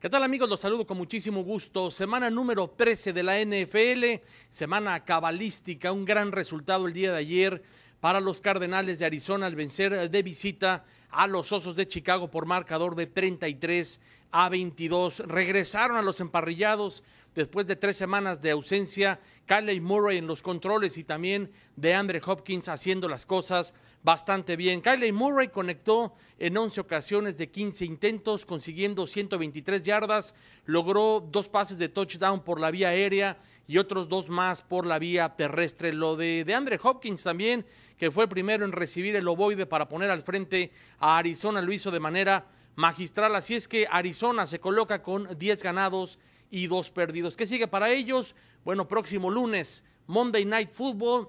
¿Qué tal amigos? Los saludo con muchísimo gusto. Semana número 13 de la NFL, semana cabalística, un gran resultado el día de ayer para los Cardenales de Arizona al vencer de visita a los Osos de Chicago por marcador de 33 a22. Regresaron a los emparrillados después de tres semanas de ausencia. Kylie Murray en los controles y también de Andre Hopkins haciendo las cosas bastante bien. Kylie Murray conectó en 11 ocasiones de 15 intentos, consiguiendo 123 yardas, logró dos pases de touchdown por la vía aérea y otros dos más por la vía terrestre. Lo de, Andre Hopkins también, que fue primero en recibir el ovoide para poner al frente a Arizona, lo hizo de manera magistral. Así es que Arizona se coloca con 10 ganados y 2 perdidos. ¿Qué sigue para ellos? Bueno, próximo lunes, Monday Night Football,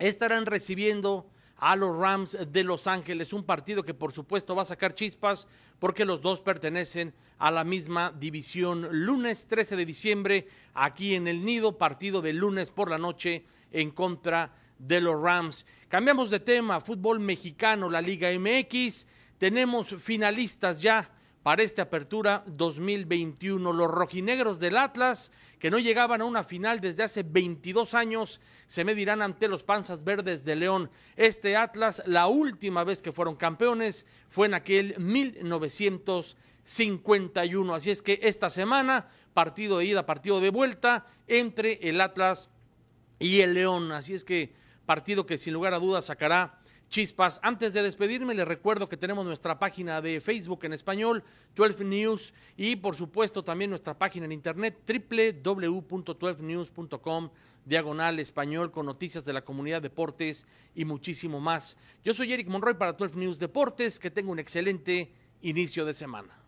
estarán recibiendo a los Rams de Los Ángeles, un partido que por supuesto va a sacar chispas porque los dos pertenecen a la misma división. Lunes 13 de diciembre, aquí en el Nido, partido de lunes por la noche en contra de los Rams. Cambiamos de tema, fútbol mexicano, la Liga MX tenemos finalistas ya para esta apertura 2021. Los rojinegros del Atlas, que no llegaban a una final desde hace 22 años, se medirán ante los panzas verdes de León. Este Atlas, la última vez que fueron campeones fue en aquel 1951. Así es que esta semana, partido de ida, partido de vuelta entre el Atlas y el León. Así es que partido que sin lugar a dudas sacará Chispas. Antes de despedirme, les recuerdo que tenemos nuestra página de Facebook en español, 12 News, y por supuesto también nuestra página en internet, www.12news.com, diagonal español, con noticias de la comunidad deportes y muchísimo más. Yo soy Eric Monroy para 12 News Deportes, que tenga un excelente inicio de semana.